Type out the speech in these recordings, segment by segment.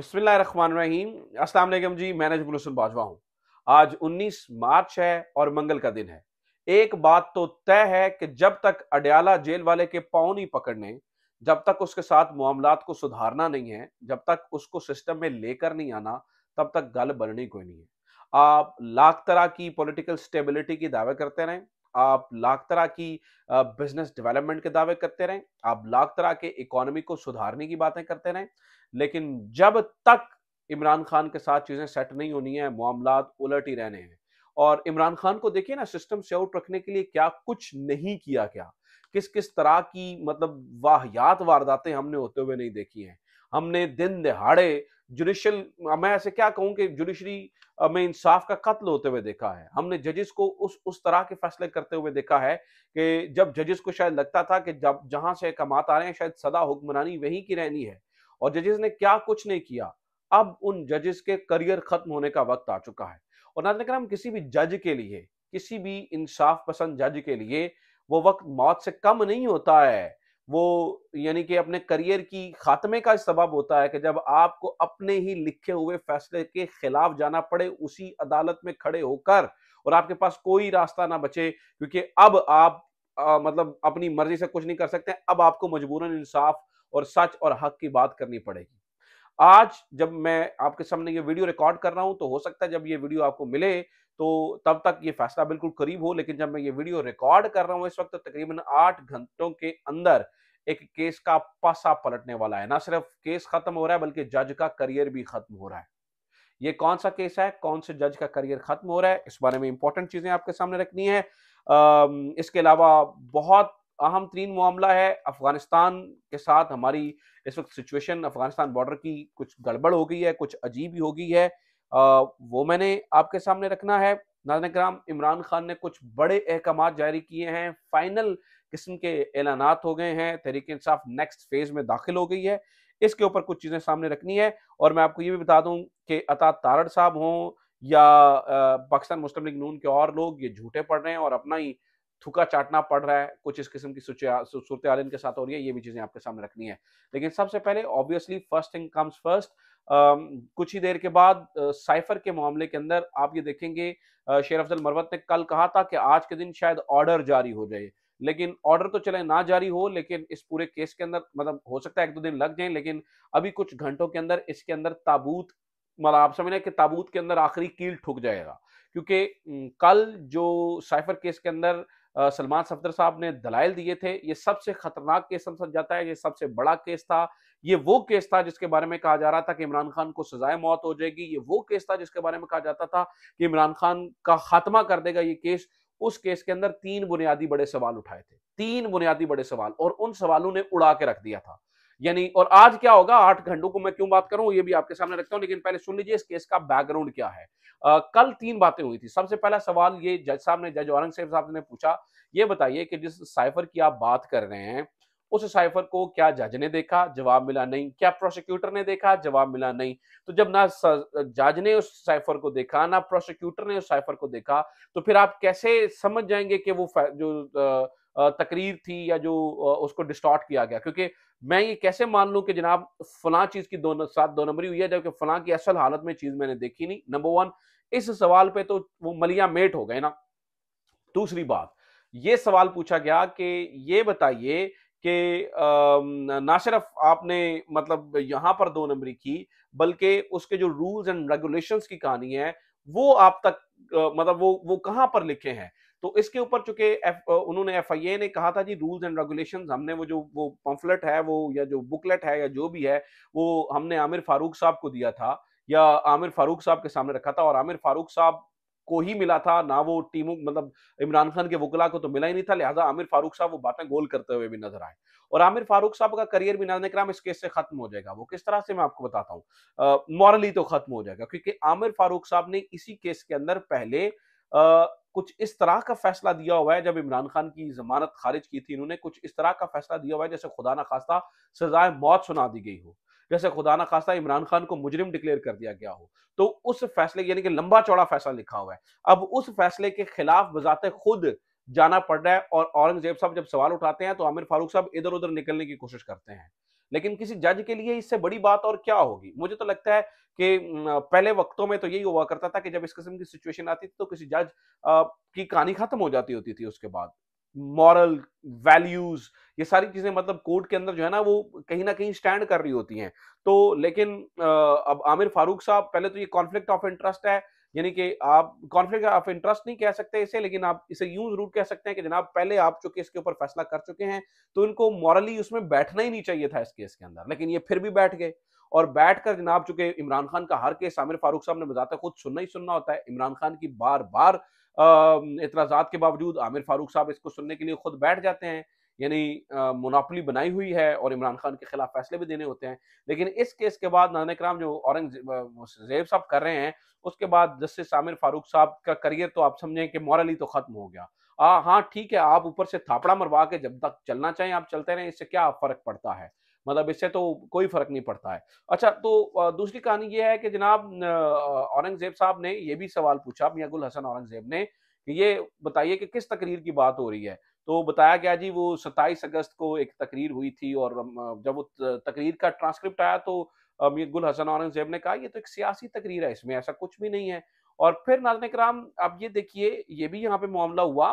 बिस्मिल्लाहिर्रहमानिर्रहीम अस्सलाम वालेकुम जी मैं हसन बाजवा हूँ आज 19 मार्च है और मंगल का दिन है एक बात तो तय है कि जब तक अडयाला जेल वाले के पाँव नहीं पकड़ने जब तक उसके साथ मामला को सुधारना नहीं है जब तक उसको सिस्टम में लेकर नहीं आना तब तक गल बननी कोई नहीं है आप लाख तरह की पॉलिटिकल स्टेबिलिटी की दावे करते रहें आप लाख तरह की बिजनेस डेवलपमेंट के दावे करते रहें आप लाख तरह के इकोनॉमी को सुधारने की बातें करते रहें लेकिन जब तक इमरान खान के साथ चीज़ें सेट नहीं होनी है मामला उलट ही रहने हैं और इमरान खान को देखिए ना सिस्टम से आउट रखने के लिए क्या कुछ नहीं किया क्या किस किस तरह की मतलब वाहियात वारदातें हमने होते हुए नहीं देखी हैं हमने दिन दिहाड़े जुडिशल मैं ऐसे क्या कहूँ कि जुडिशरी में इंसाफ का कत्ल होते हुए देखा है हमने जजेस को उस उस तरह के फैसले करते हुए देखा है कि जब जजेस को शायद लगता था कि जब जहाँ से कमात आ रहे हैं शायद सदा हुक्मरानी वहीं की रहनी है और जजेस ने क्या कुछ नहीं किया अब उन जजेस के करियर खत्म होने का वक्त आ चुका है और नाजन कर किसी भी जज के लिए किसी भी इंसाफ पसंद जज के लिए वो वक्त मौत से कम नहीं होता है वो यानी कि अपने करियर की खात्मे का सबब होता है कि जब आपको अपने ही लिखे हुए फैसले के खिलाफ जाना पड़े उसी अदालत में खड़े होकर और आपके पास कोई रास्ता ना बचे क्योंकि अब आप आ, मतलब अपनी मर्जी से कुछ नहीं कर सकते अब आपको मजबूरन इंसाफ और सच और हक की बात करनी पड़ेगी आज जब मैं आपके सामने ये वीडियो रिकॉर्ड कर रहा हूं तो हो सकता है जब ये वीडियो आपको मिले तो तब तक ये फैसला बिल्कुल करीब हो लेकिन जब मैं ये वीडियो रिकॉर्ड कर रहा हूँ इस वक्त तो तकरीबन आठ घंटों के अंदर एक केस का पासा पलटने वाला है ना सिर्फ केस खत्म हो रहा है बल्कि जज का करियर भी खत्म हो रहा है ये कौन सा केस है कौन से जज का करियर खत्म हो रहा है इस बारे में इंपॉर्टेंट चीजें आपके सामने रखनी है इसके अलावा बहुत अहम तरीन मामला है अफगानिस्तान के साथ हमारी इस वक्त सिचुएशन अफगानिस्तान बॉर्डर की कुछ गड़बड़ हो गई है कुछ अजीब ही हो गई है वो मैंने आपके सामने रखना है नाजन कराम इमरान खान ने कुछ बड़े अहकाम जारी किए हैं फाइनल किस्म के ऐलान हो गए हैं तहरीक इंसाफ नेक्स्ट फेज में दाखिल हो गई है इसके ऊपर कुछ चीज़ें सामने रखनी है और मैं आपको ये भी बता दूं कि अता तारड़ साहब हों या पाकिस्तान मुस्लिम लीग नून के और लोग ये झूठे पढ़ रहे हैं और अपना ही थुका चाटना पड़ रहा है कुछ इस किस्म की सूरत हाल इनके साथ हो रही है ये भी चीज़ें आपके सामने रखनी है लेकिन सबसे पहले obviously first thing comes first कुछ ही देर के बाद साइफर के मामले के अंदर आप ये देखेंगे शेर अफजल मरवत ने कल कहा था कि आज के दिन शायद ऑर्डर जारी हो जाए लेकिन ऑर्डर तो चले ना जारी हो लेकिन इस पूरे केस के अंदर मतलब हो सकता है एक दो दिन लग जाए लेकिन अभी कुछ घंटों के अंदर इसके अंदर ताबूत मतलब आप समझ कि ताबूत के अंदर आखिरी कील ठुक जाएगा क्योंकि कल जो साइफर केस के अंदर सलमान सफदर साहब ने दलाइल दिए थे ये सबसे खतरनाक केस समझ जाता है ये सबसे बड़ा केस था ये वो केस था जिसके बारे में कहा जा रहा था कि इमरान खान को सजाए मौत हो जाएगी ये वो केस था जिसके बारे में कहा जाता था कि इमरान खान का खात्मा कर देगा ये केस उस केस के अंदर तीन बुनियादी बड़े सवाल उठाए थे तीन बुनियादी बड़े सवाल और उन सवालों ने उड़ा के रख दिया था यानी और आज क्या होगा आठ घंटों को मैं क्यों बात करूं ये भी आपके सामने रखता हूं लेकिन पहले सुन लीजिए इस केस का बैकग्राउंड क्या है आ, कल तीन बातें हुई थी सबसे पहला सवाल ये जज साहब ने जज औरंगजेब साहब ने पूछा ये बताइए कि जिस साइफर की आप बात कर रहे हैं उस साइफर को क्या जज ने देखा जवाब मिला नहीं क्या प्रोसिक्यूटर ने देखा जवाब मिला नहीं तो जब ना जज ने उस साइफर को देखा ना प्रोसिक्यूटर ने उस साइफर को देखा तो फिर आप कैसे समझ जाएंगे कि वो जो तकरीर थी या जो उसको डिस्टॉर्ट किया गया क्योंकि मैं ये कैसे मान लूं कि जनाब फला चीज़ की दो साथ दो नंबरी हुई है जबकि फला की असल हालत में चीज़ मैंने देखी नहीं नंबर वन इस सवाल पे तो वो मलिया मेट हो गए ना दूसरी बात ये सवाल पूछा गया कि ये बताइए कि ना सिर्फ आपने मतलब यहां पर दो नंबरी की बल्कि उसके जो रूल्स एंड रेगुलेशंस की कहानी है वो आप तक मतलब वो वो कहाँ पर लिखे हैं तो इसके ऊपर चूंकि उन्होंने एफ आई ए ने कहा था जी रूल्स एंड रेगुलेशन हमने वो जो वो पम्फलेट है वो या जो बुकलेट है या जो भी है वो हमने आमिर फारूक साहब को दिया था या आमिर फारूक साहब के सामने रखा था और आमिर फारूक साहब को ही मिला था ना वो टीमों मतलब इमरान खान के वकला को तो मिला ही नहीं था लिहाजा आमिर फारूक साहब वो बातें गोल करते हुए भी नजर आए और आमिर फारूक साहब का करियर भी नजर इस केस से खत्म हो जाएगा वो किस तरह से मैं आपको बताता हूँ मॉरली तो खत्म हो जाएगा क्योंकि आमिर फारूक साहब ने इसी केस के अंदर पहले कुछ इस तरह का फैसला दिया हुआ है जब इमरान खान की जमानत खारिज की थी इन्होंने कुछ इस तरह का फैसला दिया हुआ है जैसे खुदा न खास्ता सजाए मौत सुना दी गई हो जैसे खुदा न खास्ता इमरान खान को मुजरिम डिक्लेयर कर दिया गया हो तो उस फैसले यानी कि लंबा चौड़ा फैसला लिखा हुआ है अब उस फैसले के खिलाफ बजाते खुद जाना पड़ रहा है और औरंगजेब साहब जब सवाल उठाते हैं तो आमिर फारूक साहब इधर उधर निकलने की कोशिश करते हैं लेकिन किसी जज के लिए इससे बड़ी बात और क्या होगी मुझे तो लगता है कि पहले वक्तों में तो यही हुआ करता था कि जब इस किस्म की सिचुएशन आती थी तो किसी जज की कहानी खत्म हो जाती होती थी उसके बाद मॉरल वैल्यूज ये सारी चीजें मतलब कोर्ट के अंदर जो है ना वो कहीं ना कहीं स्टैंड कर रही होती हैं तो लेकिन अब आमिर फारूक साहब पहले तो ये कॉन्फ्लिक्ट ऑफ इंटरेस्ट है यानी कि आप कॉन्फ्लिक्ट ऑफ इंटरेस्ट नहीं कह सकते इसे लेकिन आप इसे यूं जरूर कह सकते हैं कि जनाब पहले आप चुके इसके ऊपर फैसला कर चुके हैं तो इनको मॉरली उसमें बैठना ही नहीं चाहिए था इस केस के अंदर लेकिन ये फिर भी बैठ गए और बैठकर जनाब चुके इमरान खान का हर केस आमिर फारूक साहब ने बताता खुद सुनना ही सुनना होता है इमरान खान की बार बार इतराजात के बावजूद आमिर फारूक साहब इसको सुनने के लिए खुद बैठ जाते हैं यानी मोनापली बनाई हुई है और इमरान खान के खिलाफ फैसले भी देने होते हैं लेकिन इस केस के बाद नाना कराम जो औरंगजेब साहब कर रहे हैं उसके बाद जस्टिस आमिर फारूक साहब का करियर तो आप समझें कि मॉरली तो खत्म हो गया आ, हाँ ठीक है आप ऊपर से थापड़ा मरवा के जब तक चलना चाहें आप चलते रहें इससे क्या फर्क पड़ता है मतलब इससे तो कोई फर्क नहीं पड़ता है अच्छा तो दूसरी कहानी यह है कि जनाब औरंगजेब साहब ने ये भी सवाल पूछा मियागुल हसन औरंगजेब ने कि ये बताइए कि किस तकरीर की बात हो रही है तो बताया गया जी वो 27 अगस्त को एक तकरीर हुई थी और जब वो तकरीर का ट्रांसक्रिप्ट आया तो गुल हसन औरंगजेब ने कहा ये तो एक सियासी तकरीर है इसमें ऐसा कुछ भी नहीं है और फिर नाजन कराम अब ये देखिए ये भी यहाँ पे मामला हुआ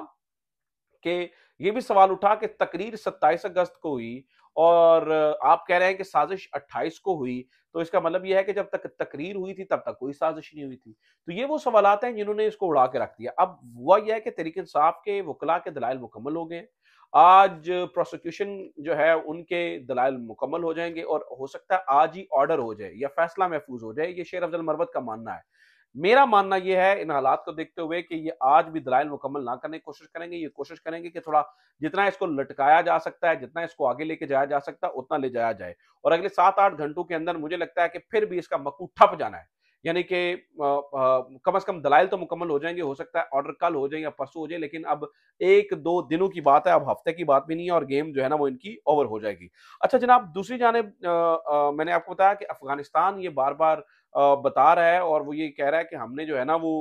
कि ये भी सवाल उठा कि तकरीर 27 अगस्त को हुई और आप कह रहे हैं कि साजिश 28 को हुई तो इसका मतलब यह है कि जब तक तकरीर हुई थी तब तक कोई साजिश नहीं हुई थी तो ये वो सवाल हैं जिन्होंने इसको उड़ा के रख दिया अब हुआ यह है कि तरीके साहब के वकला के दलाइल मुकम्मल हो गए आज प्रोसिक्यूशन जो है उनके दलाइल मुकम्मल हो जाएंगे और हो सकता है आज ही ऑर्डर हो जाए या फैसला महफूज हो जाए ये शेर अफजल मरवत का मानना है मेरा मानना यह है इन हालात को देखते हुए कि ये आज भी दलाइल मुकम्मल ना करने की कोशिश करेंगे ये कोशिश करेंगे कि थोड़ा जितना इसको लटकाया जा सकता है जितना इसको आगे लेके जाया जा सकता है उतना ले जाया जाए और अगले सात आठ घंटों के अंदर मुझे लगता है कि फिर भी इसका मकू ठप जाना है यानी कि कम से कम दलाइल तो मुकम्मल हो जाएंगे हो सकता है ऑर्डर कल हो जाए या परसों हो जाए लेकिन अब एक दो दिनों की बात है अब हफ्ते की बात भी नहीं है और गेम जो है ना वो इनकी ओवर हो जाएगी अच्छा जनाब दूसरी जानब मैंने आपको बताया कि अफगानिस्तान ये बार बार बता रहा है और वो ये कह रहा है कि हमने जो है ना वो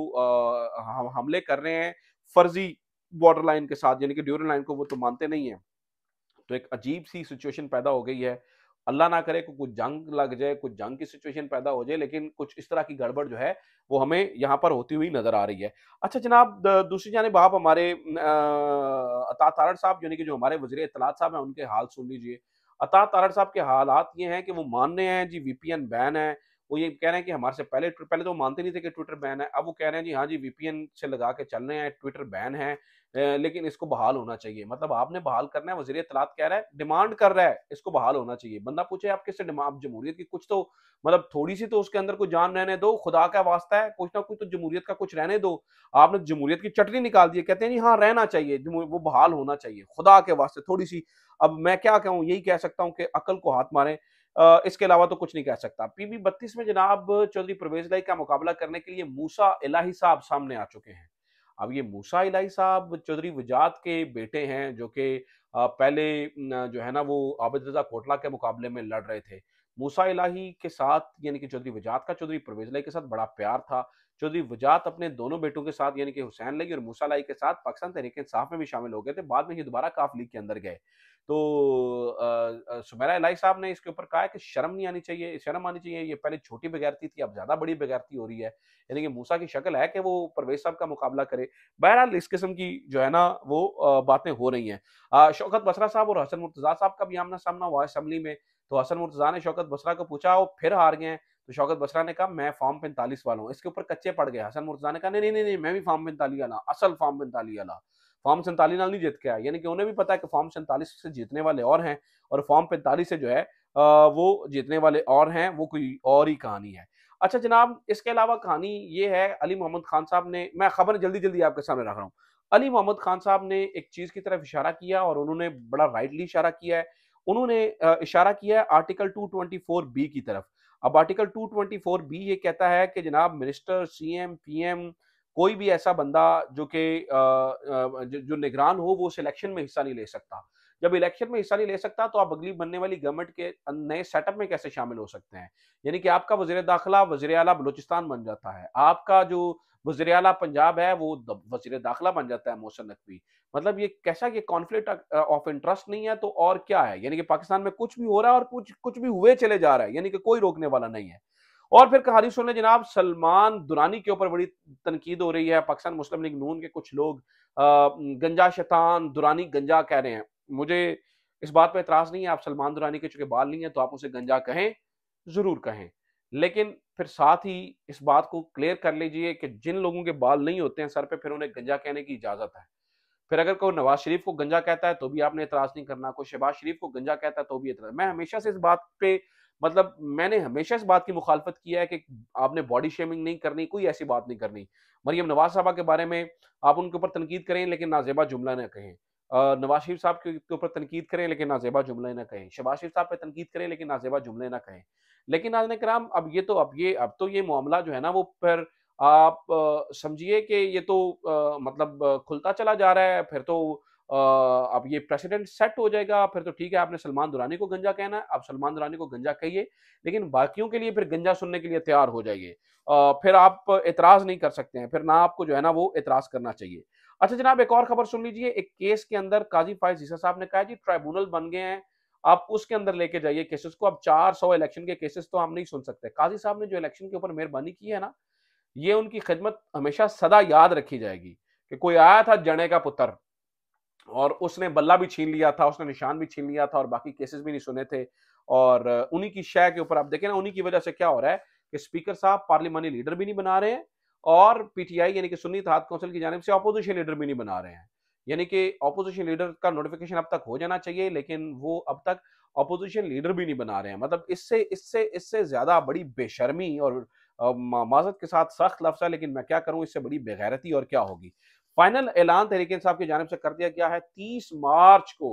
हम हमले कर रहे हैं फर्जी बॉर्डर लाइन के साथ यानी कि ड्यूरल लाइन को वो तो मानते नहीं है तो एक अजीब सी सिचुएशन पैदा हो गई है अल्लाह ना करे कुछ जंग लग जाए कुछ जंग की सिचुएशन पैदा हो जाए लेकिन कुछ इस तरह की गड़बड़ जो है वो हमें यहाँ पर होती हुई नजर आ रही है अच्छा जनाब दूसरी जानब आप हमारे अता तारण साहब यानी कि जो हमारे वजीर इतलात साहब हैं उनके हाल सुन लीजिए अता तारण साहब के हालात ये हैं कि वो मान रहे हैं जी वी बैन है वो ये कह रहे हैं कि हमारे से पहले पहले तो मानते नहीं थे कि ट्विटर बैन है अब वो कह रहे हैं जी हाँ जी वीपीएन से लगा के चल रहे हैं ट्विटर बैन है लेकिन इसको बहाल होना चाहिए मतलब आपने बहाल करना है वजीर तलात कह रहा है डिमांड कर रहा है इसको बहाल होना चाहिए बंदा पूछे आप किससे डिमांड जमहूरियत की कुछ तो मतलब थोड़ी सी तो उसके अंदर कोई जान रहने दो खुदा का वास्ता है कुछ ना कुछ तो जमहूरियत का कुछ रहने दो आपने जमहूरियत की चटनी निकाल दी कहते हैं जी हाँ रहना चाहिए वो बहाल होना चाहिए खुदा के वास्ते थोड़ी सी अब मैं क्या कहूँ यही कह सकता हूँ कि अकल को हाथ मारें इसके अलावा तो कुछ नहीं कह सकता पीबी बत्तीस में जनाब चौधरी परवेज लाई का मुकाबला करने के लिए मूसा इलाही साहब सामने आ चुके हैं अब ये मूसा इलाही साहब चौधरी वजात के बेटे हैं जो कि पहले जो है ना वो आबिद रजा कोटला के मुकाबले में लड़ रहे थे मूसा इलाही के साथ यानी कि चौधरी वजात का चौधरी परवेज लाई के साथ बड़ा प्यार था चौधरी वजात अपने दोनों बेटों के साथ यानी कि हुसैन लाई और मूसा लाई के साथ पाकिस्तान तहरीक इंसाफ में भी शामिल हो गए थे बाद में ये दोबारा काफ लीग के अंदर गए तो सुमेरा इलाई साहब ने इसके ऊपर कहा है कि शर्म नहीं आनी चाहिए शर्म आनी चाहिए ये पहले छोटी बगैरती थी अब ज़्यादा बड़ी बगैरती हो रही है यानी कि मूसा की शक्ल है कि वो परवेज साहब का मुकाबला करे बहरहाल इस किस्म की जो है ना वो बातें हो रही हैं शौकत बसरा साहब और हसन मुर्तज़ा साहब का भी आमना सामना हुआ असम्बली में तो हसन मुर्तज़ा ने शौकत बसरा को पूछा वो फिर हार गए तो शौकत बसरा ने कहा मैं फॉर्म पैंतालीस वाला हूँ इसके ऊपर कच्चे पड़ गए हसन मुर्तजा ने कहा नहीं नहीं नहीं मैं भी फॉर्म पैंतालीस वाला असल फॉर्म पैंतालीस वाला फॉर्म सैंतालीस नहीं जीत के आए यानी कि उन्हें भी पता है कि फॉर्म सैंतालीस से जीतने वाले और हैं और फॉर्म पैंतालीस से जो है वो जीतने वाले और हैं वो कोई और ही कहानी है अच्छा जनाब इसके अलावा कहानी ये है अली मोहम्मद खान साहब ने मैं खबर जल्दी जल्दी आपके सामने रख रहा हूँ अली मोहम्मद खान साहब ने एक चीज़ की तरफ इशारा किया और उन्होंने बड़ा राइटली इशारा किया है उन्होंने इशारा किया है आर्टिकल 224 बी की तरफ अब आर्टिकल 224 बी ये कहता है कि जनाब मिनिस्टर सीएम पीएम पी कोई भी ऐसा बंदा जो कि जो निगरान हो वो सिलेक्शन में हिस्सा नहीं ले सकता जब इलेक्शन में हिस्सा नहीं ले सकता तो आप अगली बनने वाली गवर्नमेंट के नए सेटअप में कैसे शामिल हो सकते हैं यानी कि आपका वजीर दाखिला वजीर अला बलोचिस्तान बन जाता है आपका जो वजीर अला पंजाब है वो वजीर दाखिला बन जाता है मोहसन नकवी मतलब ये कैसा ये कॉन्फ्लिक्ट ऑफ इंटरेस्ट नहीं है तो और क्या है यानी कि पाकिस्तान में कुछ भी हो रहा है और कुछ कुछ भी हुए चले जा रहा है यानी कि कोई रोकने वाला नहीं है और फिर कहानी सुन लें जनाब सलमान दुरानी के ऊपर बड़ी तनकीद हो रही है पाकिस्तान मुस्लिम लीग नून के कुछ लोग गंजा शैतान दुरानी गंजा कह रहे हैं मुझे इस बात पर एतराज नहीं है आप सलमान दुरानी के चूंकि बाल नहीं है तो आप उसे गंजा कहें जरूर कहें लेकिन फिर साथ ही इस बात को क्लियर कर लीजिए कि जिन लोगों के बाल नहीं होते हैं सर पे फिर उन्हें गंजा कहने की इजाज़त है फिर अगर कोई नवाज शरीफ को गंजा कहता है तो भी आपने एतराज़ नहीं करना कोई शहबाज शरीफ को गंजा कहता है तो भी एतराज मैं हमेशा से इस बात पे मतलब मैंने हमेशा इस बात की मुखालफत किया है कि आपने बॉडी शेमिंग नहीं करनी कोई ऐसी बात नहीं करनी मरियम नवाज साहबा के बारे में आप उनके ऊपर तनकीद करें लेकिन नाजेबा जुमला ना कहें नवाज शरीफ साहब के ऊपर तनकीद करें लेकिन नाजेबा जुमले ना कहें शबाज शरीफ साहब पर तनकीद करें लेकिन नाजेबा जुमले ना कहें लेकिन नाजन कराम अब ये तो अब ये अब तो ये मामला जो है ना वो फिर आप समझिए कि ये तो आ, मतलब खुलता चला जा रहा है फिर तो अब ये प्रेसिडेंट सेट हो जाएगा फिर तो ठीक है आपने सलमान दुरानी को गंजा कहना है आप सलमान दुरानी को गंजा कहिए लेकिन बाकियों के लिए फिर गंजा सुनने के लिए तैयार हो जाइए फिर आप इतराज़ नहीं कर सकते हैं फिर ना आपको जो है ना वो इतराज़ करना चाहिए अच्छा जनाब एक और खबर सुन लीजिए एक केस के अंदर काजी फायज जीसा साहब ने कहा जी ट्राइब्यूनल बन गए हैं आप उसके अंदर लेके जाइए केसेस को अब 400 इलेक्शन के केसेस तो हम नहीं सुन सकते काजी साहब ने जो इलेक्शन के ऊपर मेहरबानी की है ना ये उनकी खिदमत हमेशा सदा याद रखी जाएगी कि कोई आया था जने का पुत्र और उसने बल्ला भी छीन लिया था उसने निशान भी छीन लिया था और बाकी केसेस भी नहीं सुने थे और उन्हीं की शय के ऊपर आप देखें ना उन्हीं की वजह से क्या हो रहा है कि स्पीकर साहब पार्लियामानी लीडर भी नहीं बना रहे हैं और पीटीआई यानी कि सुन्नी तहत कौंसिल की जानब से अपोजिशन लीडर भी नहीं बना रहे हैं यानी कि अपोजिशन लीडर का नोटिफिकेशन अब तक हो जाना चाहिए लेकिन वो अब तक अपोजिशन लीडर भी नहीं बना रहे हैं मतलब इससे इससे इससे ज़्यादा बड़ी बेशर्मी और माजत के साथ सख्त लफ्ज़ है लेकिन मैं क्या करूं इससे बड़ी बेगैरती और क्या होगी फाइनल ऐलान तहरीक साहब की जानब से कर दिया गया है तीस मार्च को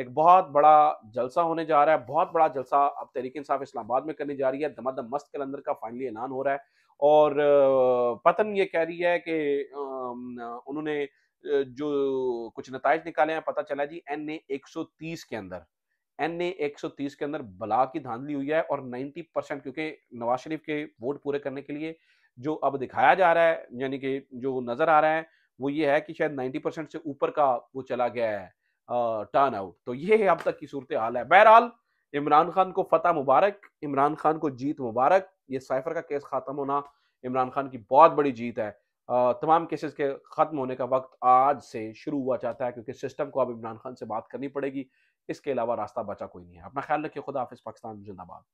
एक बहुत बड़ा जलसा होने जा रहा है बहुत बड़ा जलसा अब तहरीक साहब इस्लामाबाद में करने जा रही है दमदम मस्त कलंदर का फाइनली ऐलान हो रहा है और पतन ये कह रही है कि उन्होंने जो कुछ नतज निकाले हैं पता चला जी एन ए एक सौ तीस के अंदर एन ए एक सौ तीस के अंदर बला की धांधली हुई है और नाइन्टी परसेंट क्योंकि नवाज शरीफ के वोट पूरे करने के लिए जो अब दिखाया जा रहा है यानी कि जो नज़र आ रहा है वो ये है कि शायद 90 परसेंट से ऊपर का वो चला गया है टर्न आउट तो ये अब तक की सूरत हाल है बहरहाल इमरान खान को फतेह मुबारक इमरान खान को जीत मुबारक ये साइफर का केस ख़त्म होना इमरान खान की बहुत बड़ी जीत है तमाम केसेस के ख़त्म होने का वक्त आज से शुरू हुआ चाहता है क्योंकि सिस्टम को अब इमरान खान से बात करनी पड़ेगी इसके अलावा रास्ता बचा कोई नहीं है अपना ख्याल रखिए खुदा हाफिज़ पाकिस्तान जिंदाबाद